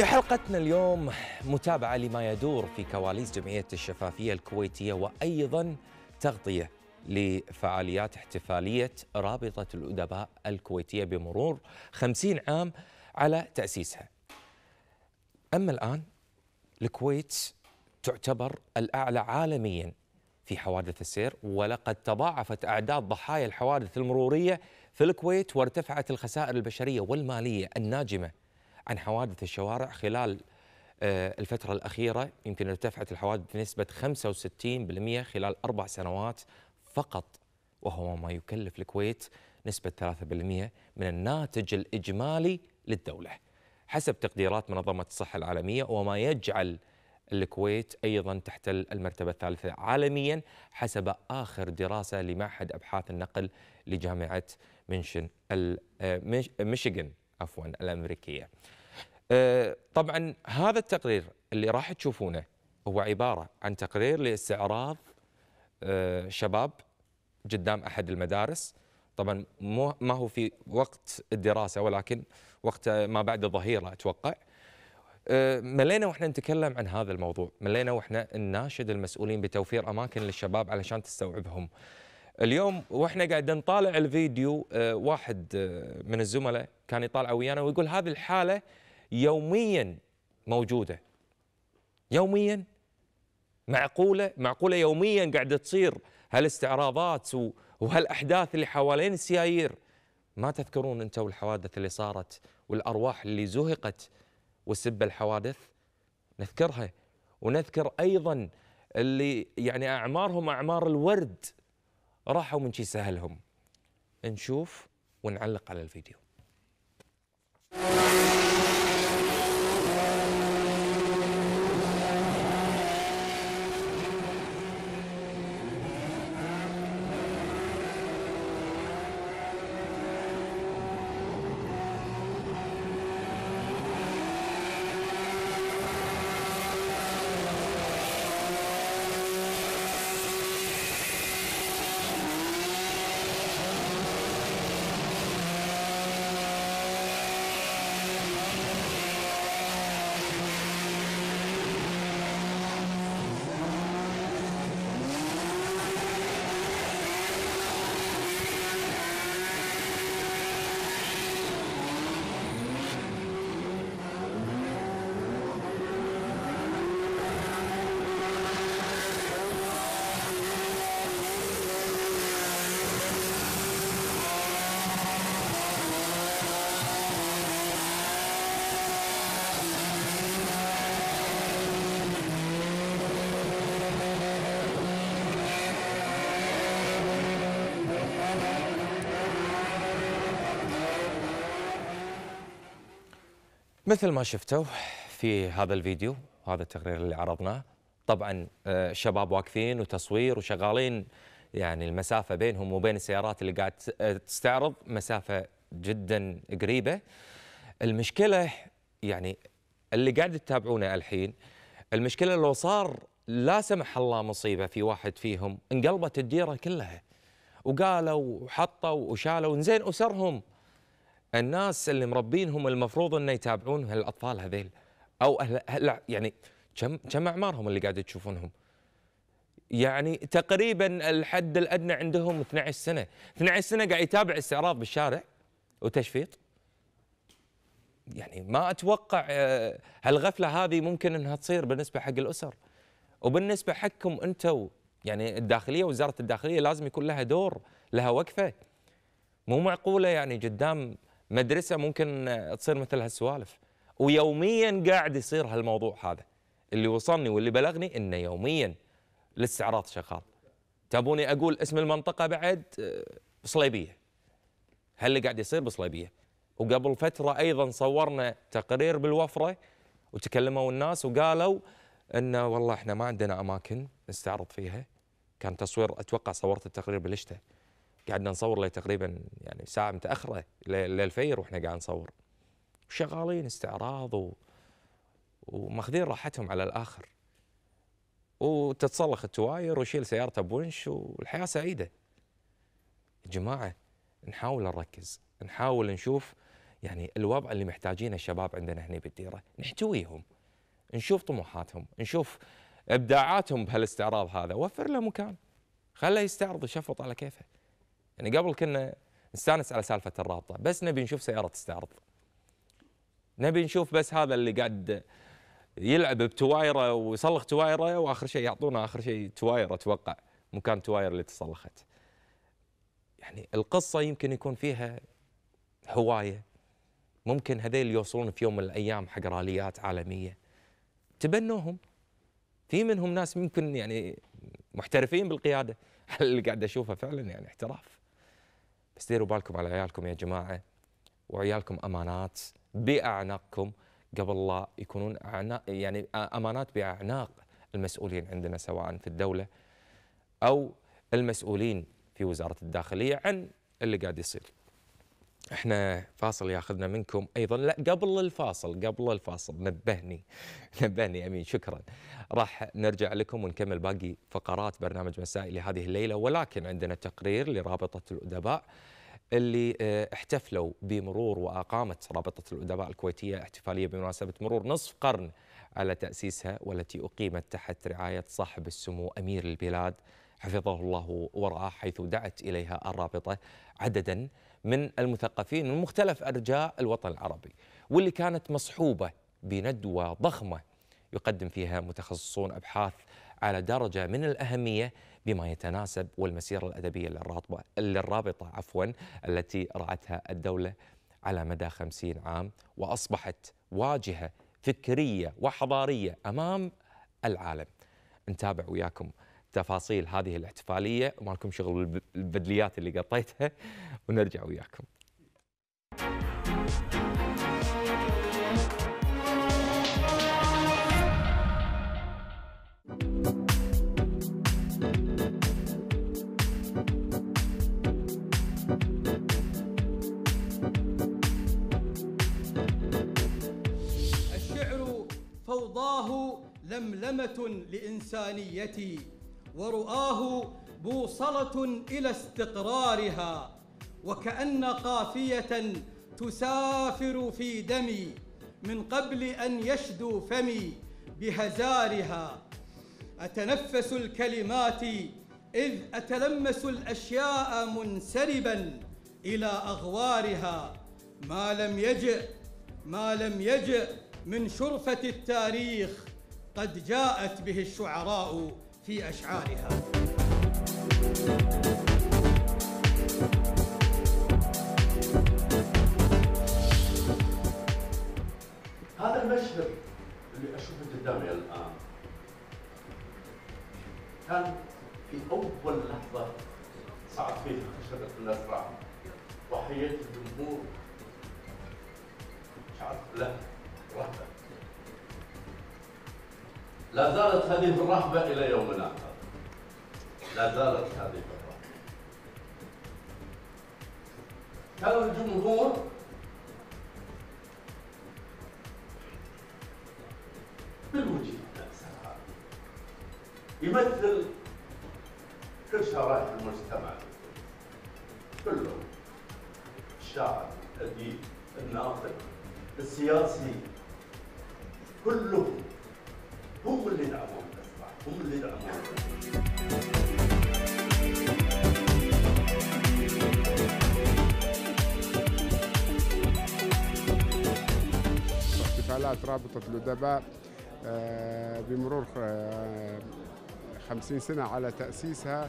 في حلقتنا اليوم متابعة لما يدور في كواليس جمعية الشفافية الكويتية وأيضا تغطية لفعاليات احتفالية رابطة الأدباء الكويتية بمرور خمسين عام على تأسيسها أما الآن الكويت تعتبر الأعلى عالميا في حوادث السير ولقد تضاعفت أعداد ضحايا الحوادث المرورية في الكويت وارتفعت الخسائر البشرية والمالية الناجمة عن حوادث الشوارع خلال آه، الفترة الأخيرة يمكن ارتفعت الحوادث بنسبة 65% خلال أربع سنوات فقط وهو ما يكلف الكويت نسبة 3% من الناتج الإجمالي للدولة حسب تقديرات منظمة الصحة العالمية وما يجعل الكويت أيضا تحتل المرتبة الثالثة عالميا حسب آخر دراسة لمعهد أبحاث النقل لجامعة منشن آه، عفوا الأمريكية آه، طبعا هذا التقرير اللي راح تشوفونه هو عبارة عن تقرير لاستعراض آه، شباب قدام أحد المدارس طبعا مو ما هو في وقت الدراسة ولكن وقت ما بعد الظهيرة أتوقع آه، ملينا واحنا نتكلم عن هذا الموضوع ملينا واحنا نناشد المسؤولين بتوفير أماكن للشباب علشان تستوعبهم اليوم واحنا قاعد نطالع الفيديو واحد من الزملاء كان يطالع ويانا ويقول هذه الحالة يوميا موجوده يوميا معقوله معقوله يوميا قاعده تصير هالاستعراضات وهالاحداث اللي حوالين السيايير ما تذكرون انتم الحوادث اللي صارت والارواح اللي زهقت وسب الحوادث نذكرها ونذكر ايضا اللي يعني اعمارهم اعمار الورد راحوا من شي سهلهم نشوف ونعلق على الفيديو مثل ما شفتوا في هذا الفيديو وهذا التقرير اللي عرضناه طبعا الشباب آه، واقفين وتصوير وشغالين يعني المسافه بينهم وبين السيارات اللي قاعد آه، تستعرض مسافه جدا قريبه المشكله يعني اللي قاعد تتابعونه الحين المشكله لو صار لا سمح الله مصيبه في واحد فيهم انقلبت الديره كلها وقالوا وحطوا وشالوا زين اسرهم الناس اللي مربينهم المفروض انه يتابعون هالاطفال هذيل او أهل هل يعني كم كم اعمارهم اللي قاعد تشوفونهم؟ يعني تقريبا الحد الادنى عندهم 12 سنه، 12 سنه قاعد يتابع استعراض بالشارع وتشفيط يعني ما اتوقع آه، هالغفله هذه ممكن انها تصير بالنسبه حق الاسر وبالنسبه حقكم انتم يعني الداخليه وزاره الداخليه لازم يكون لها دور لها وقفه مو معقوله يعني قدام مدرسه ممكن تصير مثل هالسوالف ويوميا قاعد يصير هالموضوع هذا اللي وصلني واللي بلغني انه يوميا الاستعراض شغال تبوني اقول اسم المنطقه بعد صليبيه هاللي قاعد يصير بصليبيه وقبل فتره ايضا صورنا تقرير بالوفره وتكلموا الناس وقالوا انه والله احنا ما عندنا اماكن نستعرض فيها كان تصوير اتوقع صورت التقرير بالشتاء قعدنا نصور له تقريبا يعني ساعه متاخره للفير واحنا قاعد نصور شغالين استعراض و... وماخذين راحتهم على الاخر وتتصلخ التواير ويشيل سيارته بونش والحياه سعيده يا جماعه نحاول نركز نحاول نشوف يعني الوضع اللي محتاجينه الشباب عندنا هنا بالديره نحتويهم نشوف طموحاتهم نشوف ابداعاتهم بهالاستعراض هذا وفر له مكان خله يستعرض شفط على كيفه يعني قبل كنا نستانس على سالفه الرابطه بس نبي نشوف سياره تستعرض نبي نشوف بس هذا اللي قاعد يلعب بتوايره ويصلخ توايره واخر شيء يعطونا اخر شيء تواير اتوقع مكان توايره اللي تصلخت يعني القصه يمكن يكون فيها هوايه ممكن هذيل يوصلون في يوم من الايام حق راليات عالميه تبنوهم في منهم ناس ممكن يعني محترفين بالقياده اللي قاعد اشوفه فعلا يعني احتراف بس ديروا بالكم على عيالكم يا جماعه وعيالكم امانات باعناقكم قبل الله يكونون أعناق يعني امانات باعناق المسؤولين عندنا سواء في الدوله او المسؤولين في وزاره الداخليه عن اللي قاعد يصير. احنا فاصل ياخذنا منكم ايضا لا قبل الفاصل قبل الفاصل نبهني نبهني امين شكرا راح نرجع لكم ونكمل باقي فقرات برنامج مسائي لهذه الليله ولكن عندنا تقرير لرابطه الادباء اللي آه، احتفلوا بمرور واقامت رابطه الادباء الكويتيه احتفاليه بمناسبه مرور نصف قرن على تاسيسها والتي اقيمت تحت رعايه صاحب السمو امير البلاد حفظه الله ورعاه حيث دعت اليها الرابطه عددا من المثقفين من مختلف أرجاء الوطن العربي واللي كانت مصحوبة بندوة ضخمة يقدم فيها متخصصون أبحاث على درجة من الأهمية بما يتناسب والمسيرة الأدبية للرابطة, للرابطة عفوا التي رعتها الدولة على مدى خمسين عام وأصبحت واجهة فكرية وحضارية أمام العالم نتابع وياكم تفاصيل هذه الاحتفاليه وما لكم شغل بالبدليات اللي قطيتها ونرجع وياكم فوضاه لملمة لإنسانيتي ورؤاه بوصله الى استقرارها وكان قافيه تسافر في دمي من قبل ان يشدو فمي بهزارها اتنفس الكلمات اذ اتلمس الاشياء منسربا الى اغوارها ما لم يجئ ما لم يجئ من شرفه التاريخ قد جاءت به الشعراء في أشعارها هذا المشهد اللي أشوفه قدامي الآن كان في أول لحظة صعد فيها خشبة الأسرع وحييت الجمهور شعرت له رهبة لا زالت هذه الرهبة إلى يومنا هذا لا زالت هذه الرهبة كان الجمهور بالوجه يمثل كل شرائح المجتمع كله الشاعر الأديب الناطق السياسي كلهم هم اللي دعموهم هم اللي دعموهم احتفالات رابطة الأدباء آه، بمرور آه، خمسين سنة على تأسيسها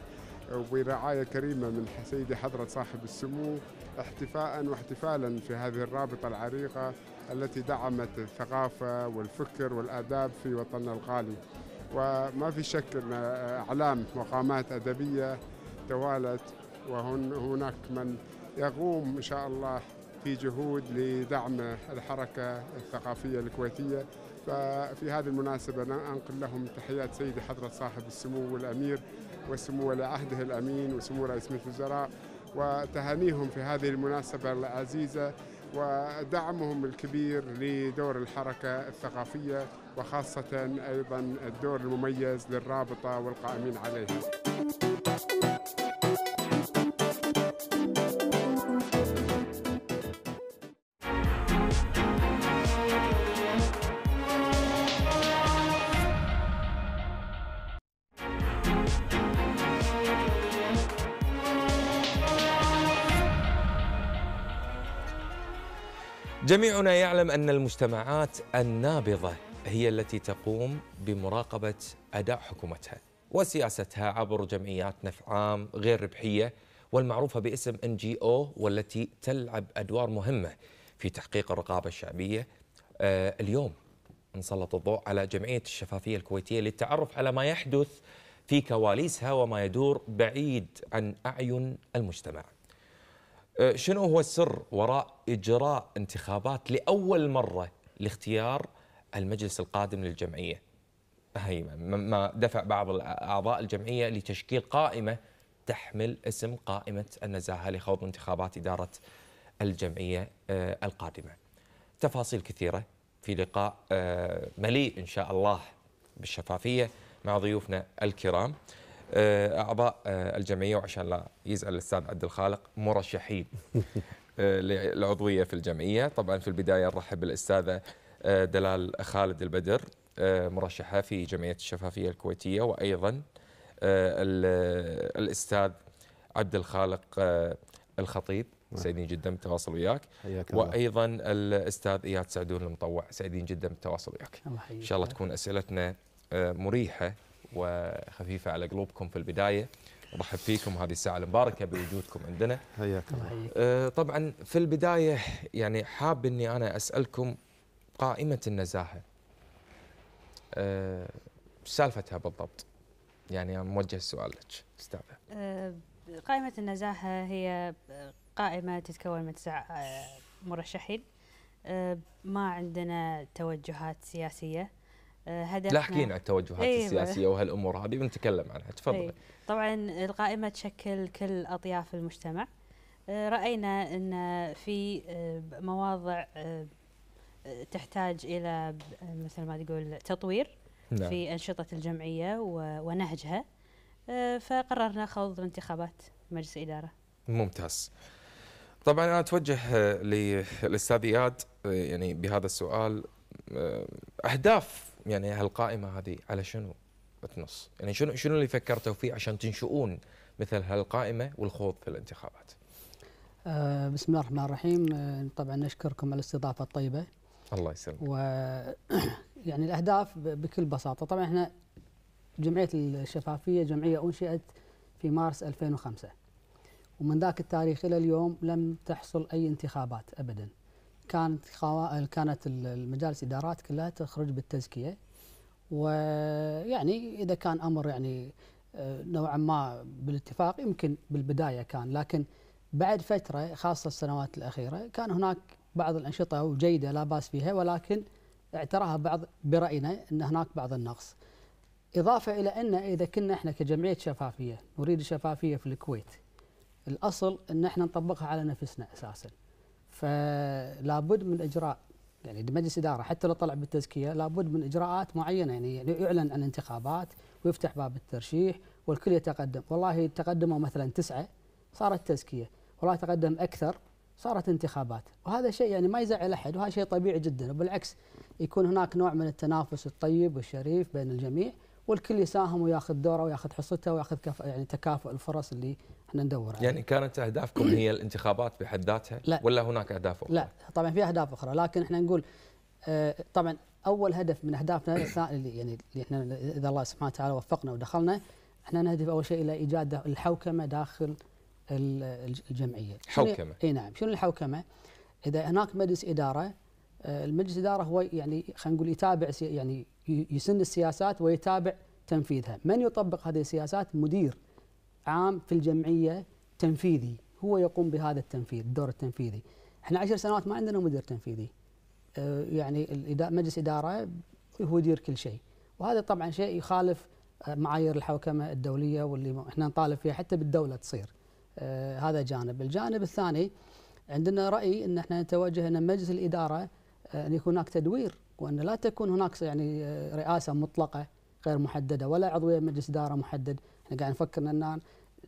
وبرعاية كريمة من سيدي حضرة صاحب السمو احتفاء واحتفالا في هذه الرابطة العريقة التي دعمت الثقافة والفكر والآداب في وطننا الغالي وما في شك أن أعلام مقامات أدبية توالت وهناك من يقوم إن شاء الله في جهود لدعم الحركة الثقافية الكويتية ففي هذه المناسبة أنقل لهم تحيات سيدي حضرة صاحب السمو والأمير وسمو ولي عهده الأمين وسمو رئيس مجلس الوزراء وتهانيهم في هذه المناسبة العزيزة ودعمهم الكبير لدور الحركة الثقافية وخاصة أيضا الدور المميز للرابطة والقائمين عليها جميعنا يعلم ان المجتمعات النابضه هي التي تقوم بمراقبه اداء حكومتها وسياستها عبر جمعيات نفع عام غير ربحيه والمعروفه باسم ان جي او والتي تلعب ادوار مهمه في تحقيق الرقابه الشعبيه آه اليوم نسلط الضوء على جمعيه الشفافيه الكويتيه للتعرف على ما يحدث في كواليسها وما يدور بعيد عن اعين المجتمع آه، شنو هو السر وراء إجراء انتخابات لأول مرة لاختيار المجلس القادم للجمعية هي ما دفع بعض أعضاء الجمعية لتشكيل قائمة تحمل اسم قائمة النزاهة لخوض انتخابات إدارة الجمعية آه، القادمة تفاصيل كثيرة في لقاء آه، مليء إن شاء الله بالشفافية مع ضيوفنا الكرام آه، اعضاء آه، الجمعيه وعشان لا يزعل الاستاذ عبد الخالق مرشحين آه، للعضويه في الجمعيه طبعا في البدايه نرحب بالاستاذه دلال خالد البدر مرشحه في جمعيه الشفافيه الكويتيه وايضا الاستاذ عبد الخالق الخطيب نعم. سعيدين جدا بالتواصل وياك وايضا الاستاذ اياد سعدون المطوع سعيدين جدا بالتواصل وياك الله ان شاء الله تكون اسئلتنا مريحه وخفيفه على قلوبكم في البدايه ارحب فيكم هذه الساعه المباركه بوجودكم عندنا حياك الله آه، طبعا في البدايه يعني حاب اني انا اسالكم قائمه النزاهه آه، سالفتها بالضبط يعني موجه السؤال لك استاذه آه، قائمه النزاهه هي قائمه تتكون من تسع مرشحين ما عندنا توجهات سياسيه هدفنا لا حكينا عن التوجهات أيوة. السياسيه وهالامور هذه بنتكلم عنها تفضلي أيوة. طبعا القائمه تشكل كل اطياف المجتمع آه، راينا ان في آه، مواضع آه، تحتاج الى مثل ما تقول تطوير نعم. في انشطه الجمعيه ونهجها فقررنا خوض انتخابات مجلس اداره ممتاز طبعا انا اتوجه للاستاذ اياد يعني بهذا السؤال اهداف يعني هالقائمه هذه على شنو تنص؟ يعني شنو شنو اللي فكرتوا فيه عشان تنشؤون مثل هالقائمه والخوض في الانتخابات؟ آه بسم الله الرحمن الرحيم آه، طبعا نشكركم على الاستضافه الطيبه. الله يسلمك. و يعني الاهداف بكل بساطه طبعا احنا جمعيه الشفافيه جمعيه انشئت في مارس 2005 ومن ذاك التاريخ الى اليوم لم تحصل اي انتخابات ابدا. كانت خوا... كانت المجالس ادارات كلها تخرج بالتزكيه ويعني اذا كان امر يعني آه، نوعا ما بالاتفاق يمكن بالبدايه كان لكن بعد فتره خاصه السنوات الاخيره كان هناك بعض الانشطه وجيده لا باس فيها ولكن اعتراها بعض براينا ان هناك بعض النقص. اضافه الى ان اذا كنا احنا كجمعيه شفافيه نريد الشفافيه في الكويت الاصل ان احنا نطبقها على نفسنا اساسا. فلا بد من اجراء يعني مجلس اداره حتى لو طلع بالتزكيه لابد من اجراءات معينه يعني يعلن عن انتخابات ويفتح باب الترشيح والكل يتقدم والله تقدموا مثلا تسعه صارت تزكيه والله تقدم اكثر صارت انتخابات وهذا شيء يعني ما يزعل احد وهذا شيء طبيعي جدا وبالعكس يكون هناك نوع من التنافس الطيب والشريف بين الجميع والكل يساهم وياخذ دوره وياخذ حصته وياخذ كف يعني تكافؤ الفرص اللي احنا ندور عليها. يعني كانت اهدافكم هي الانتخابات بحد ذاتها؟ لا ولا هناك اهداف اخرى؟ لا طبعا في اهداف اخرى لكن احنا نقول آه طبعا اول هدف من اهدافنا اللي يعني اللي احنا اذا الله سبحانه وتعالى وفقنا ودخلنا احنا نهدف اول شيء الى ايجاد الحوكمه داخل الجمعيه. حوكمه؟ اي نعم، شنو الحوكمه؟ اذا هناك مجلس اداره آه، المجلس الاداره هو يعني خلينا نقول يتابع يعني يسن السياسات ويتابع تنفيذها، من يطبق هذه السياسات؟ مدير عام في الجمعيه تنفيذي، هو يقوم بهذا التنفيذ، الدور التنفيذي. احنا عشر سنوات ما عندنا مدير تنفيذي. آه، يعني مجلس اداره هو يدير كل شيء، وهذا طبعا شيء يخالف آه، معايير الحوكمه الدوليه واللي احنا نطالب فيها حتى بالدوله تصير. هذا جانب، الجانب الثاني عندنا راي ان احنا نتوجه ان مجلس الاداره ان يكون هناك تدوير وان لا تكون هناك يعني آه، رئاسه مطلقه غير محدده ولا عضويه مجلس اداره محدد، احنا قاعد نفكر ان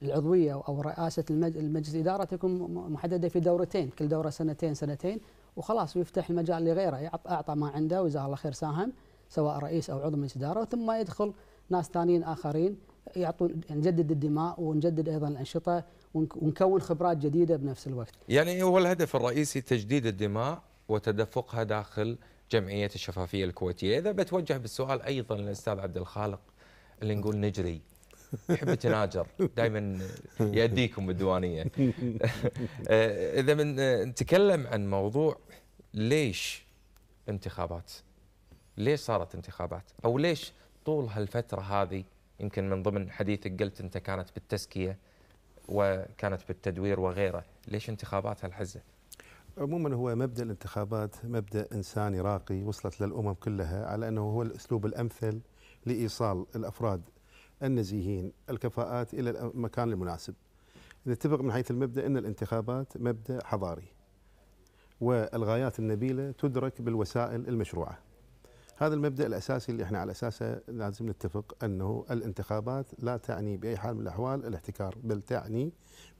العضويه او رئاسه المجلس الاداره تكون محدده في دورتين، كل دوره سنتين سنتين وخلاص ويفتح المجال لغيره اعطى ما عنده وجزاه الله خير ساهم سواء رئيس او عضو مجلس اداره ثم يدخل ناس ثانيين اخرين يعطون يعني نجدد الدماء ونجدد ايضا الانشطه ونكون خبرات جديده بنفس الوقت. يعني هو الهدف الرئيسي تجديد الدماء وتدفقها داخل جمعيه الشفافيه الكويتيه، اذا بتوجه بالسؤال ايضا للاستاذ عبد الخالق اللي نقول نجري يحب يتناجر دائما يأديكم بالديوانيه. اذا من نتكلم عن موضوع ليش انتخابات؟ ليش صارت انتخابات؟ او ليش طول هالفتره هذه يمكن من ضمن حديثك قلت انت كانت بالتزكيه وكانت بالتدوير وغيره، ليش انتخابات هالحزه؟ عموما هو مبدا الانتخابات مبدا انساني راقي وصلت للامم كلها على انه هو الاسلوب الامثل لايصال الافراد النزيهين الكفاءات الى المكان المناسب. نتفق من حيث المبدا ان الانتخابات مبدا حضاري. والغايات النبيله تدرك بالوسائل المشروعه. هذا المبدا الاساسي اللي احنا على اساسه لازم نتفق انه الانتخابات لا تعني باي حال من الاحوال الاحتكار بل تعني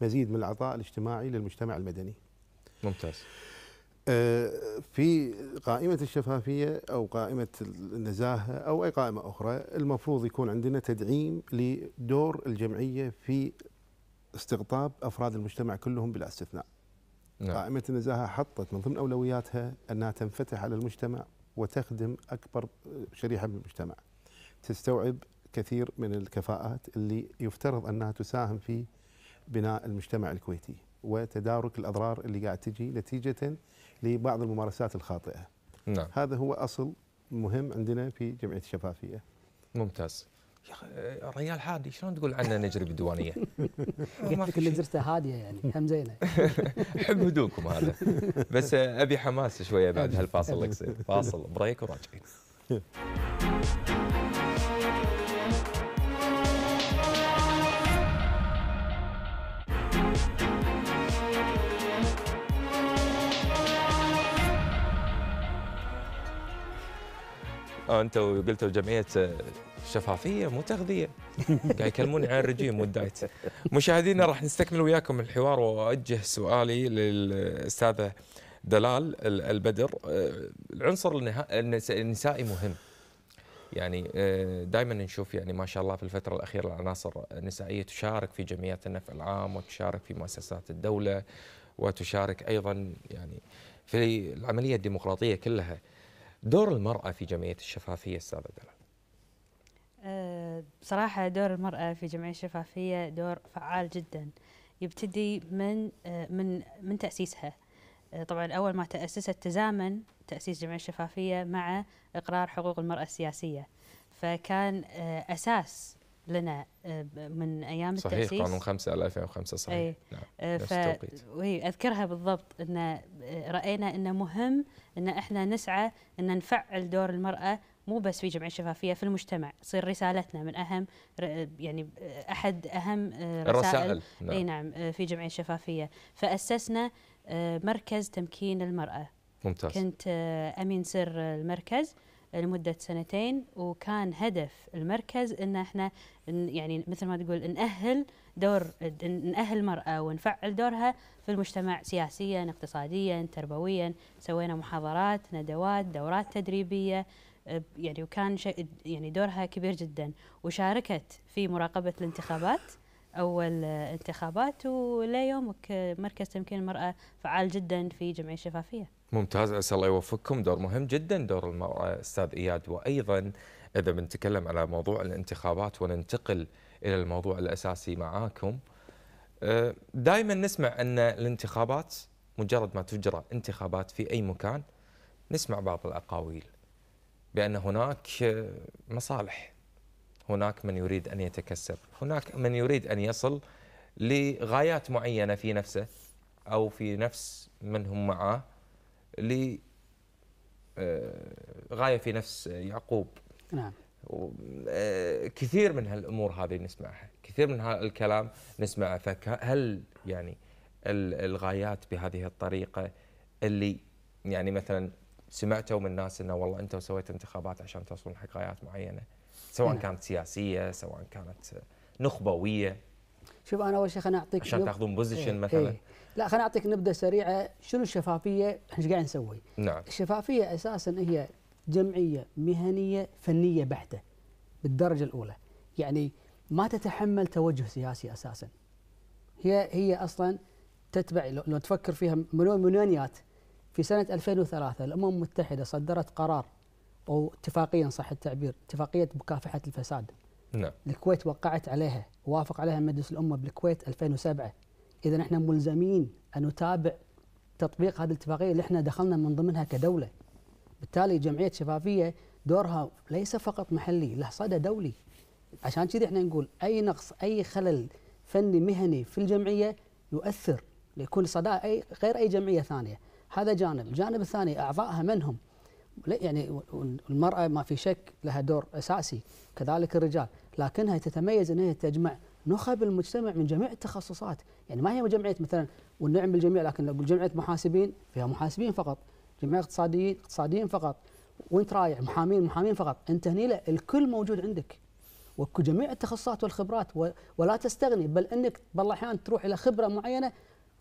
مزيد من العطاء الاجتماعي للمجتمع المدني. ممتاز آه، في قائمة الشفافية أو قائمة النزاهة أو أي قائمة أخرى المفروض يكون عندنا تدعيم لدور الجمعية في استقطاب أفراد المجتمع كلهم بلا استثناء نعم. قائمة النزاهة حطت من ضمن أولوياتها أنها تنفتح على المجتمع وتخدم أكبر شريحة من المجتمع تستوعب كثير من الكفاءات اللي يفترض أنها تساهم في بناء المجتمع الكويتي وتدارك الاضرار اللي قاعد تجي نتيجه لبعض الممارسات الخاطئه. نعم. هذا هو اصل مهم عندنا في جمعيه الشفافيه. ممتاز. يا اخي ريال هادي شلون تقول عنه نجري بالديوانيه؟ قلت لك نجرته هاديه يعني هم زينه حب هدوكم هذا بس ابي حماس شويه بعد هالفاصل فاصل بريك وراجعين. آه، انت وقلتوا جمعيه آه، شفافيه مو تغذيه قاعد يكلموني عن الرجيم والدايت مشاهدينا راح نستكمل وياكم الحوار واوجه سؤالي للاستاذه دلال البدر آه، العنصر النسائي مهم يعني دائما نشوف يعني ما شاء الله في الفتره الاخيره العناصر النسائيه تشارك في جمعيات النفع العام وتشارك في مؤسسات الدوله وتشارك ايضا يعني في العمليه الديمقراطيه كلها دور المرأة في جمعية الشفافية أستاذة دلال بصراحة أه، دور المرأة في جمعية الشفافية دور فعال جدا يبتدي من أه، من من تأسيسها أه، طبعا أول ما تأسست تزامن تأسيس جمعية الشفافية مع إقرار حقوق المرأة السياسية فكان أساس لنا من ايام صحيح التاسيس صحيح قانون 5 2005 صحيح اي نعم. ف... اذكرها بالضبط ان راينا انه مهم ان احنا نسعى ان نفعل دور المراه مو بس في جمعيه الشفافيه في المجتمع تصير رسالتنا من اهم يعني احد اهم آه، رسائل الرسائل نعم. اي نعم آه، في جمعيه الشفافيه فاسسنا آه، مركز تمكين المراه ممتاز كنت امين سر المركز لمدة سنتين وكان هدف المركز ان احنا يعني مثل ما تقول نأهل دور نأهل المرأة ونفعل دورها في المجتمع سياسيا اقتصاديا تربويا سوينا محاضرات ندوات دورات تدريبية يعني وكان يعني دورها كبير جدا وشاركت في مراقبة الانتخابات أول انتخابات وليومك مركز تمكين المرأة فعال جدا في جمعية الشفافية ممتاز عسى الله يوفقكم دور مهم جدا دور المرأة أستاذ إياد وأيضا إذا بنتكلم على موضوع الانتخابات وننتقل الى الموضوع الاساسي معاكم أه، دائما نسمع ان الانتخابات مجرد ما تجرى انتخابات في اي مكان نسمع بعض الاقاويل بان هناك أه، مصالح هناك من يريد ان يتكسب هناك من يريد ان يصل لغايات معينه في نفسه او في نفس من هم معاه لغايه أه، في نفس يعقوب نعم آه، كثير من هالامور هذه نسمعها كثير من هالكلام نسمعه فهل يعني الغايات بهذه الطريقه اللي يعني مثلا سمعتوا من الناس انه والله انتم سويتوا انتخابات عشان توصلون حق غايات معينه سواء نعم. كانت سياسيه سواء كانت نخبويه شوف انا اول شيء خليني اعطيك عشان تاخذون بوزيشن ايه مثلا ايه. لا خليني اعطيك نبذه سريعه شنو الشفافيه احنا ايش قاعد نسوي؟ نعم الشفافيه اساسا هي جمعية مهنية فنية بحتة بالدرجة الأولى يعني ما تتحمل توجه سياسي أساسا هي هي أصلا تتبع لو تفكر فيها مليونيات في سنة 2003 الأمم المتحدة صدرت قرار أو اتفاقية صح التعبير اتفاقية مكافحة الفساد نعم الكويت وقعت عليها وافق عليها مجلس الأمة بالكويت 2007 إذا احنا ملزمين أن نتابع تطبيق هذه الاتفاقية اللي احنا دخلنا من ضمنها كدولة بالتالي جمعيه شفافيه دورها ليس فقط محلي له صدى دولي عشان كذا احنا نقول اي نقص اي خلل فني مهني في الجمعيه يؤثر ليكون صدى اي غير اي جمعيه ثانيه هذا جانب الجانب الثاني اعضائها من هم يعني المراه ما في شك لها دور اساسي كذلك الرجال لكنها تتميز انها تجمع نخب المجتمع من جميع التخصصات يعني ما هي جمعيه مثلا والنعم بالجميع لكن لو جمعيه محاسبين فيها محاسبين فقط جمعيه اقتصاديين اقتصاديين فقط وانت رايح محامين محامين فقط انت هنا الكل موجود عندك وجميع التخصصات والخبرات ولا تستغني بل انك بالله احيانا تروح الى خبره معينه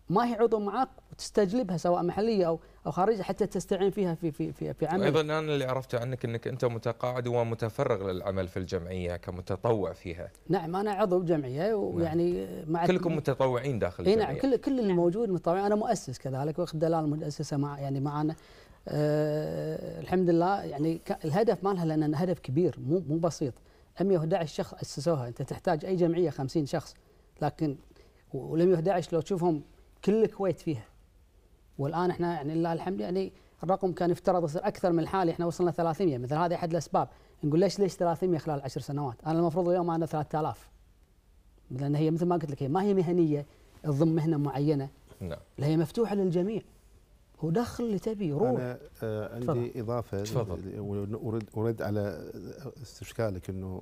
ما هي عضو معك وتستجلبها سواء محليه او او خارجيه حتى تستعين فيها في في في, في عمل ايضا انا اللي عرفته عنك انك انت متقاعد ومتفرغ للعمل في الجمعيه كمتطوع فيها نعم انا عضو جمعيه نعم. ويعني نعم. مع كلكم متطوعين داخل نعم، الجمعيه نعم كل كل اللي موجود متطوعين انا مؤسس كذلك واخذ دلال مؤسسه مع يعني معنا أه الحمد لله يعني الهدف مالها لان هدف كبير مو مو بسيط 111 شخص اسسوها انت تحتاج اي جمعيه 50 شخص لكن و111 لو تشوفهم كل الكويت فيها والان احنا يعني لله الحمد يعني الرقم كان يفترض يصير اكثر من الحالي احنا وصلنا 300 مثل هذا احد الاسباب نقول ليش ليش 300 خلال 10 سنوات انا المفروض اليوم انا 3000 لان هي مثل ما قلت لك هي ما هي مهنيه تضم مهنه معينه نعم لا هي مفتوحه للجميع ودخل اللي تبي روح انا آه عندي تفضل. اضافه تفضل ورد اريد على استشكالك انه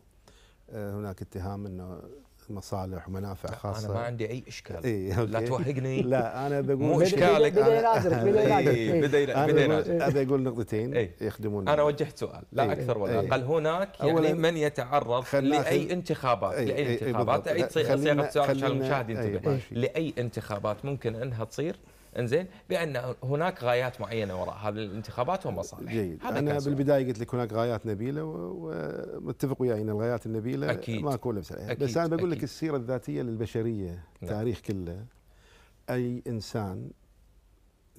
آه هناك اتهام انه مصالح ومنافع خاصه انا ما عندي اي اشكال إيه لا توهقني لا انا بقول مو اشكالك بدا ينازلك بدا بدا ابي اقول نقطتين يخدمون انا وجهت سؤال لا إيه اكثر ولا اقل هناك يعني من يتعرض لاي انتخابات لاي انتخابات اعيد صياغه سؤال المشاهد ينتبه لاي انتخابات ممكن انها تصير انزين بان هناك غايات معينه وراء هذه الانتخابات ومصالح جيد هذا انا بالبدايه قلت لك هناك غايات نبيله ومتفق وياي ان الغايات النبيله أكيد. ما اكون بس بس انا بقول لك السيره الذاتيه للبشريه التاريخ نعم. كله اي انسان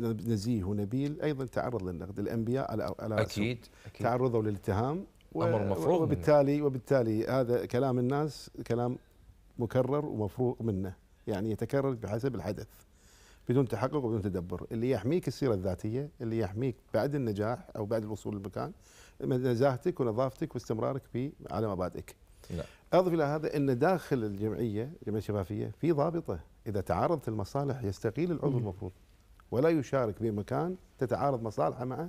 نزيه ونبيل ايضا تعرض للنقد الانبياء على اكيد, أكيد. تعرضوا للاتهام امر مفروغ وبالتالي منه. وبالتالي هذا كلام الناس كلام مكرر ومفروغ منه يعني يتكرر بحسب الحدث بدون تحقق وبدون تدبر اللي يحميك السيره الذاتيه اللي يحميك بعد النجاح او بعد الوصول للمكان نزاهتك ونظافتك واستمرارك في على مبادئك لا. نعم. اضف الى هذا ان داخل الجمعيه الجمعيه الشفافيه في ضابطه اذا تعارضت المصالح يستقيل العضو المفروض ولا يشارك في مكان تتعارض مصالحه مع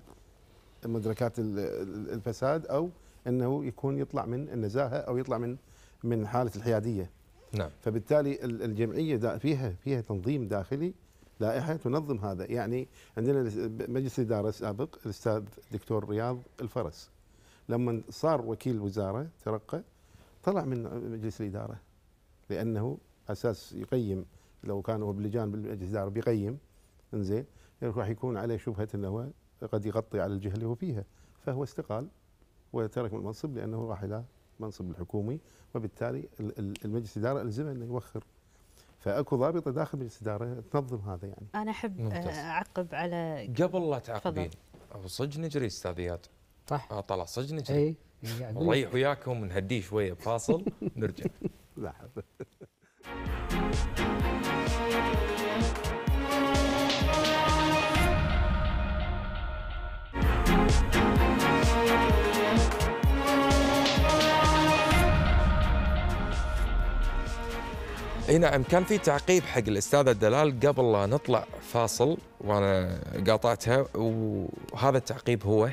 مدركات الفساد او انه يكون يطلع من النزاهه او يطلع من من حاله الحياديه نعم فبالتالي الجمعيه فيها فيها تنظيم داخلي لائحه تنظم هذا يعني عندنا مجلس اداره سابق الاستاذ دكتور رياض الفرس لما صار وكيل وزاره ترقى طلع من مجلس الاداره لانه اساس يقيم لو كان هو بلجان بالمجلس الاداره بيقيم انزين راح يكون عليه شبهه انه هو قد يغطي على الجهه اللي هو فيها فهو استقال وترك المنصب لانه راح الى منصب الحكومي وبالتالي المجلس الاداره الزمه انه يوخر فاكو ضابطه داخل الاستداره تنظم هذا يعني. انا احب آه، اعقب على قبل لا تعقبين صج نجري استاذيات صح آه طلع صج نجري اي نريح يعني. وياكم نهديه شويه فاصل نرجع. لحظه اي نعم كان في تعقيب حق الاستاذه دلال قبل لا نطلع فاصل وانا قاطعتها وهذا التعقيب هو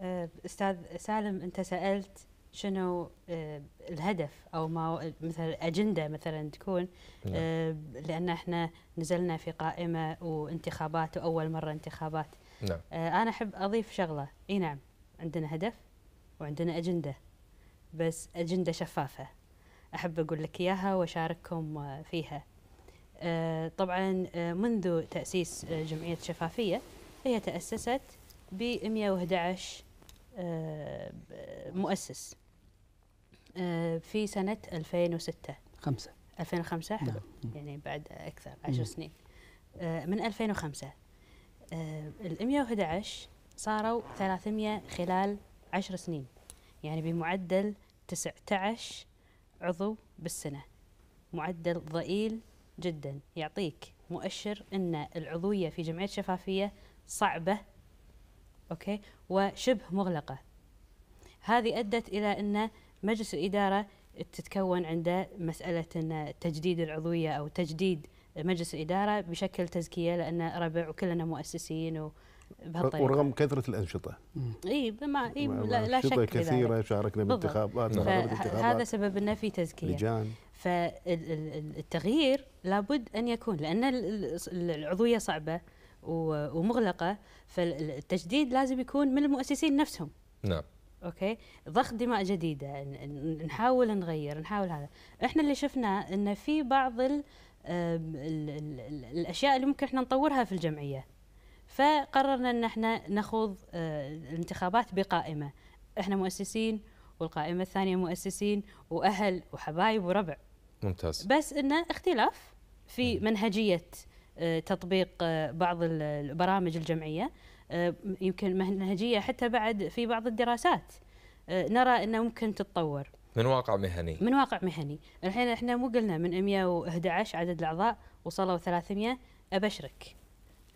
أه، استاذ سالم انت سالت شنو أه، الهدف او ما مثلا اجنده مثلا تكون نعم. أه، لان احنا نزلنا في قائمه وانتخابات واول مره انتخابات نعم. انا احب اضيف شغله اي نعم عندنا هدف وعندنا اجنده بس اجنده شفافه أحب أقول لك إياها وأشارككم آه، فيها آه، طبعا آه، منذ تأسيس جمعية شفافية هي تأسست ب 111 مؤسس في سنة 2006 خمسة 2005 حلو نعم. يعني بعد أكثر 10 سنين من 2005 ال 111 صاروا 300 خلال 10 سنين يعني بمعدل 19 عضو بالسنة معدل ضئيل جدا يعطيك مؤشر أن العضوية في جمعية شفافية صعبة أوكي وشبه مغلقة هذه أدت إلى أن مجلس الإدارة تتكون عنده مسألة أن تجديد العضوية أو تجديد مجلس الإدارة بشكل تزكية لأن ربع وكلنا مؤسسين و بهالطريقه ورغم كثره الانشطه اي بما اي لا, لا شك كثيره شاركنا بالانتخابات هذا سبب انه في تزكيه لجان فالتغيير لابد ان يكون لان العضويه صعبه ومغلقه فالتجديد لازم يكون من المؤسسين نفسهم نعم اوكي ضخ دماء جديده نحاول نغير نحاول هذا احنا اللي شفناه ان في بعض الـ الـ الـ الاشياء اللي ممكن احنا نطورها في الجمعيه فقررنا ان احنا نخوض الانتخابات آه، بقائمه احنا مؤسسين والقائمه الثانيه مؤسسين واهل وحبايب وربع ممتاز بس انه اختلاف في منهجيه آه، تطبيق آه، بعض البرامج الجمعيه يمكن منهجيه حتى بعد في بعض الدراسات نرى انه ممكن تتطور من واقع مهني من واقع مهني الحين احنا مو قلنا من 111 عدد الاعضاء وصلوا 300 ابشرك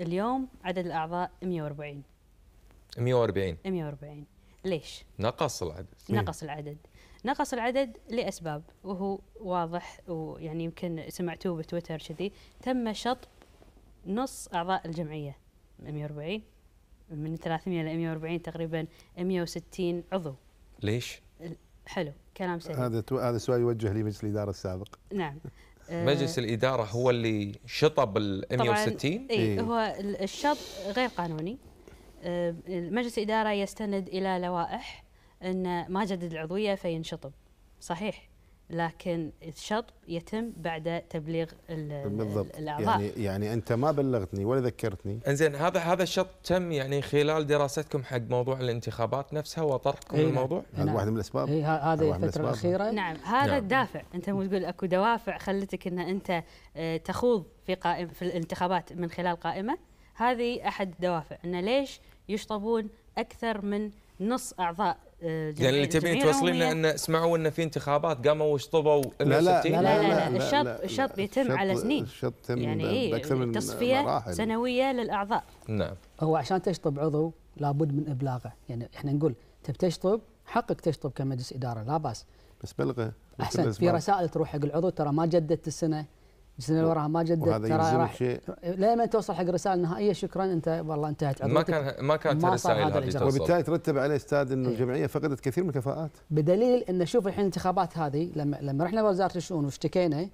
اليوم عدد الاعضاء 140 140 140 ليش؟ نقص العدد نقص العدد نقص العدد لاسباب وهو واضح ويعني يمكن سمعتوه بتويتر كذي تم شطب نص اعضاء الجمعيه 140 من 300 ل 140 تقريبا 160 عضو ليش؟ حلو كلام سليم هذا هذا سؤال يوجه لمجلس الاداره السابق نعم آه، مجلس الاداره هو اللي شطب ال 160 اي إيه. هو الشط غير قانوني آه، مجلس الاداره يستند الى لوائح ان ما جدد العضويه فينشطب صحيح لكن الشطب يتم بعد تبليغ بالضبط الاعضاء يعني يعني انت ما بلغتني ولا ذكرتني انزين هذا هذا الشط تم يعني خلال دراستكم حق موضوع الانتخابات نفسها وطرحكم إيه الموضوع نعم. هذا واحد من الاسباب إيه هذه الفتره الاخيره نعم هذا نعم. الدافع انت مو تقول اكو دوافع خلتك ان انت آه، تخوض في قائم في الانتخابات من خلال قائمه هذه احد الدوافع انه ليش يشطبون اكثر من نص اعضاء يعني اللي تبين توصلين لنا ان سمعوا ان في انتخابات قاموا وشطبوا لا لا لا, لا, لا, لا, الشط الشط يتم على سنين الشط يتم يعني إيه من يعني تصفيه مراحل. سنويه للاعضاء نعم هو عشان تشطب عضو لابد من ابلاغه يعني احنا نقول تبي تشطب حقك تشطب كمجلس اداره لا باس بس بلغه احسن في رسائل تروح حق العضو ترى ما جددت السنه السنه اللي وراها ما جددت ترى راح شيء ما توصل حق الرساله النهائيه شكرا انت والله انتهت ما كان ما كانت الرساله هذه توصل وبالتالي ترتب عليه استاذ انه إيه. الجمعيه فقدت كثير من الكفاءات بدليل ان شوف الحين الانتخابات هذه لما لما رحنا وزاره الشؤون واشتكينا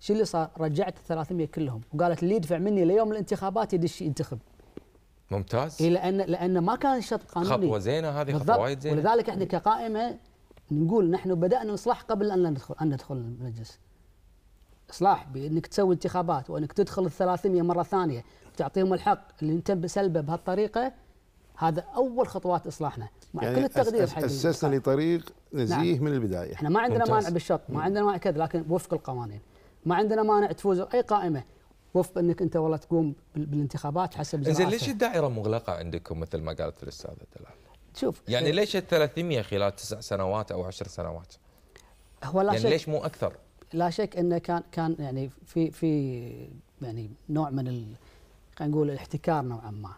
شو اللي صار؟ رجعت ال 300 كلهم وقالت اللي يدفع مني ليوم الانتخابات يدش ينتخب ممتاز اي لان لان ما كان شرط قانوني خطوه زينه هذه خطوه وايد زينه ولذلك احنا كقائمه نقول نحن بدانا نصلح قبل ان ندخل ان ندخل المجلس اصلاح بانك تسوي انتخابات وانك تدخل ال 300 مره ثانيه وتعطيهم الحق اللي انت بسلبه بهالطريقه هذا اول خطوات اصلاحنا مع يعني كل التقدير حقيقي اسسنا لطريق نزيه نعم. من البدايه احنا ما عندنا مانع بالشط ما عندنا مانع كذا لكن وفق القوانين ما عندنا مانع تفوز اي قائمه وفق انك انت والله تقوم بالانتخابات حسب زين ليش الدائره مغلقه عندكم مثل ما قالت الاستاذه دلال شوف يعني إيه. ليش ال 300 خلال تسع سنوات او عشر سنوات هو لا يعني شك. ليش مو اكثر لا شك انه كان كان يعني في في يعني نوع من خلينا نقول الاحتكار نوعا ما.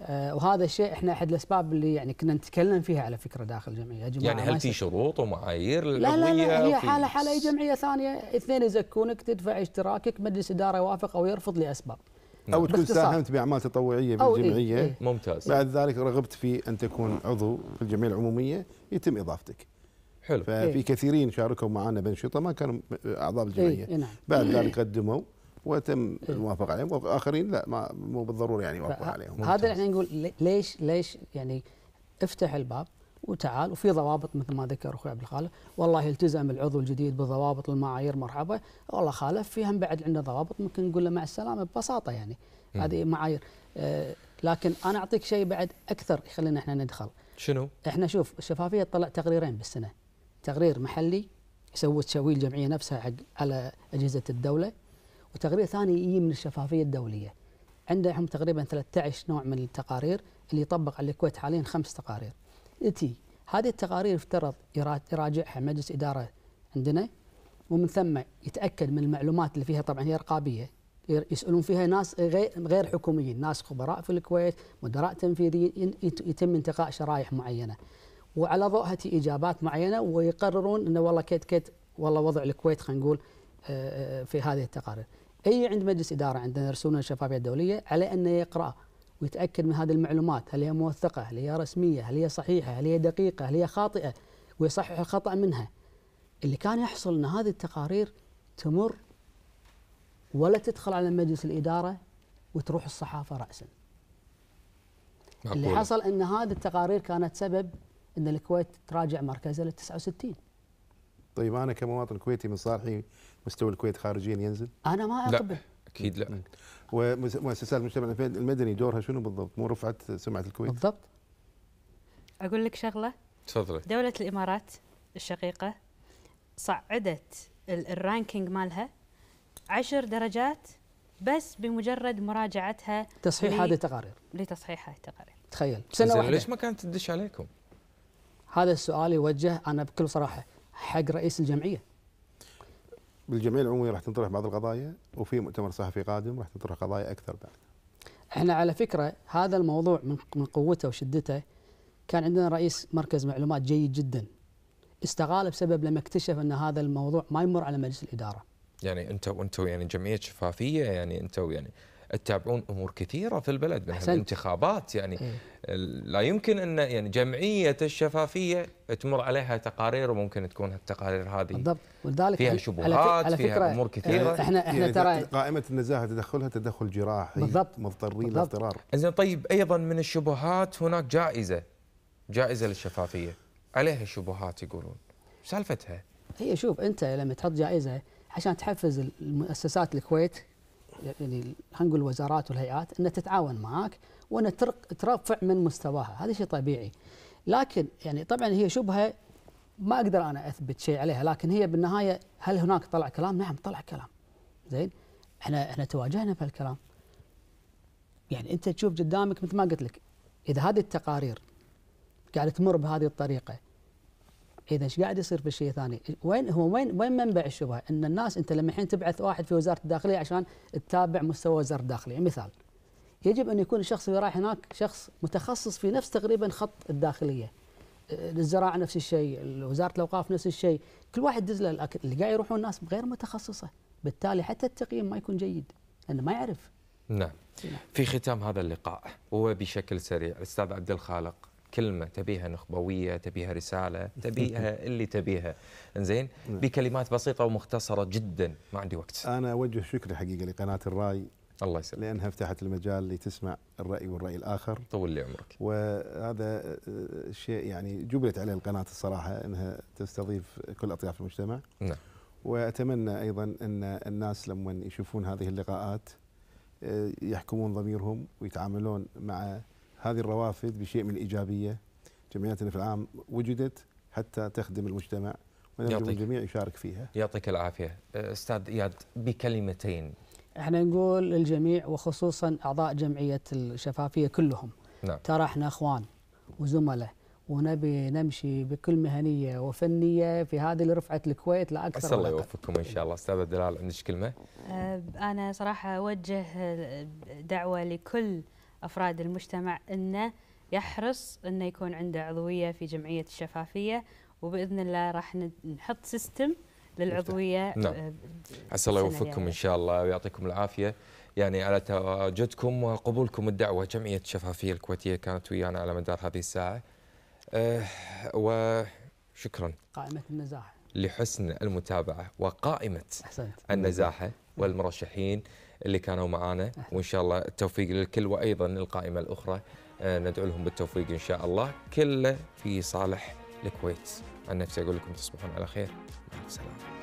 آه وهذا الشيء احنا احد الاسباب اللي يعني كنا نتكلم فيها على فكره داخل الجمعيه جماعة يعني هل في شروط ومعايير لا لا, لا هي حاله حاله اي جمعيه ثانيه اثنين يزكونك تدفع اشتراكك مجلس اداره يوافق او يرفض لاسباب نعم. او تكون ساهمت باعمال تطوعيه بالجمعيه إيه إيه. ممتاز بعد ذلك رغبت في ان تكون عضو في الجمعيه العموميه يتم اضافتك حلو ففي إيه؟ كثيرين شاركوا معنا بانشطه ما كانوا اعضاء إيه، الجمعيه إيه؟ نعم. بعد إيه. ذلك قدموا وتم إيه؟ الموافقه عليهم واخرين لا ما مو بالضروره يعني يوافقوا عليهم هذا احنا نقول ليش ليش يعني افتح الباب وتعال وفي ضوابط مثل ما ذكر اخوي عبد الخالق والله التزم العضو الجديد بالضوابط والمعايير مرحبا والله خالف في هم بعد عندنا ضوابط ممكن نقول له مع السلامه ببساطه يعني هذه معايير آه لكن انا اعطيك شيء بعد اكثر يخلينا احنا ندخل شنو؟ احنا شوف الشفافيه طلع تقريرين بالسنه تقرير محلي يسوي تسوي الجمعيه نفسها حق على اجهزه الدوله وتقرير ثاني يجي من الشفافيه الدوليه عندهم تقريبا 13 نوع من التقارير اللي يطبق على الكويت حاليا خمس تقارير تي هذه التقارير يفترض يراجعها مجلس اداره عندنا ومن ثم يتاكد من المعلومات اللي فيها طبعا هي رقابيه يسالون فيها ناس غير حكوميين، ناس خبراء في الكويت، مدراء تنفيذيين يتم انتقاء شرائح معينه. وعلى ضوءها اجابات معينه ويقررون انه والله كيت كيت والله وضع الكويت خلينا نقول آه، آه، في هذه التقارير. اي عند مجلس اداره عندنا يرسلون الشفافيه الدوليه على انه يقرا ويتاكد من هذه المعلومات هل هي موثقه؟ هل هي رسميه؟ هل هي صحيحه؟ هل هي دقيقه؟ هل هي خاطئه؟ ويصحح الخطا منها. اللي كان يحصل ان هذه التقارير تمر ولا تدخل على مجلس الاداره وتروح الصحافه راسا. اللي حصل ان هذه التقارير كانت سبب ان الكويت تراجع مركزها لل 69 طيب انا كمواطن كويتي من صالحي مستوى الكويت خارجيا ينزل؟ انا ما اقبل اكيد لا ومؤسسات المجتمع المدني دورها شنو بالضبط؟ مو رفعت سمعه الكويت؟ بالضبط اقول لك شغله تفضلي دوله الامارات الشقيقه صعدت الرانكينج مالها عشر درجات بس بمجرد مراجعتها تصحيح هذه التقارير لتصحيح هذه التقارير تخيل سنه واحده ليش ما كانت تدش عليكم؟ هذا السؤال يوجه انا بكل صراحه حق رئيس الجمعيه بالجمعيه العموميه راح تنطرح بعض القضايا وفي مؤتمر صحفي قادم راح تنطرح قضايا اكثر بعد احنا على فكره هذا الموضوع من قوته وشدته كان عندنا رئيس مركز معلومات جيد جدا استغال بسبب لما اكتشف ان هذا الموضوع ما يمر على مجلس الاداره يعني انتم انتم يعني جمعيه شفافيه يعني انتم يعني تتابعون امور كثيره في البلد من الانتخابات يعني إيه. لا يمكن ان يعني جمعيه الشفافيه تمر عليها تقارير وممكن تكون التقارير هذه بالضبط ولذلك فيها شبهات على فيها امور كثيره إيه، احنا احنا ترى قائمه النزاهه تدخلها تدخل جراحي بالضبط مضطرين للاضطرار زين طيب ايضا من الشبهات هناك جائزه جائزه للشفافيه عليها شبهات يقولون سالفتها هي شوف انت لما تحط جائزه عشان تحفز المؤسسات الكويت يعني هنقول الوزارات والهيئات انها تتعاون معك وان ترفع من مستواها هذا شيء طبيعي لكن يعني طبعا هي شبهه ما اقدر انا اثبت شيء عليها لكن هي بالنهايه هل هناك طلع كلام؟ نعم طلع كلام زين احنا احنا تواجهنا في الكلام يعني انت تشوف قدامك مثل ما قلت لك اذا هذه التقارير قاعده تمر بهذه الطريقه اذا ايش قاعد يصير في الشيء الثاني؟ وين هو وين وين منبع الشبهه؟ ان الناس انت لما الحين تبعث واحد في وزاره الداخليه عشان تتابع مستوى وزاره الداخليه، مثال يجب ان يكون الشخص اللي رايح هناك شخص متخصص في نفس تقريبا خط الداخليه. الزراعه نفس الشيء، وزاره الاوقاف نفس الشيء، كل واحد دز له الاكل، اللي قاعد يروحون ناس غير متخصصه، بالتالي حتى التقييم ما يكون جيد لانه ما يعرف. نعم. في ختام هذا اللقاء وبشكل سريع الاستاذ عبد الخالق كلمه تبيها نخبويه تبيها رساله تبيها اللي تبيها انزين بكلمات نعم. بسيطه ومختصره جدا ما عندي وقت انا اوجه شكري حقيقه لقناه الراي الله يسلمك لانها فتحت المجال لتسمع الراي والراي الاخر طول لي عمرك وهذا آه، شيء يعني جبلت عليه القناه الصراحه انها تستضيف كل اطياف المجتمع نعم واتمنى ايضا ان الناس لما يشوفون هذه اللقاءات آه، يحكمون ضميرهم ويتعاملون مع هذه الروافد بشيء من الإيجابية جمعياتنا في العام وجدت حتى تخدم المجتمع ونرجو الجميع يشارك فيها يعطيك العافية أستاذ إياد بكلمتين احنا نقول للجميع وخصوصا أعضاء جمعية الشفافية كلهم نعم. ترى احنا أخوان وزملاء ونبي نمشي بكل مهنيه وفنيه في هذه اللي رفعت الكويت لا اكثر الله يوفقكم ان شاء الله استاذ دلال عندك كلمه؟ أه، انا صراحه اوجه دعوه لكل أفراد المجتمع أنه يحرص أنه يكون عنده عضوية في جمعية الشفافية وبإذن الله راح نحط سيستم للعضويه نعم. عسى آه، الله يوفقكم ان شاء الله ويعطيكم العافيه يعني على تواجدكم وقبولكم الدعوه جمعيه الشفافيه الكويتيه كانت ويانا على مدار هذه الساعه أه وشكرا قائمه النزاحه لحسن المتابعه وقائمه أحسنت. النزاحه والمرشحين اللي كانوا معنا وان شاء الله التوفيق للكل وايضا القائمه الاخرى آه، ندعو لهم بالتوفيق ان شاء الله كله في صالح الكويت عن نفسي اقول لكم تصبحون على خير مع السلامه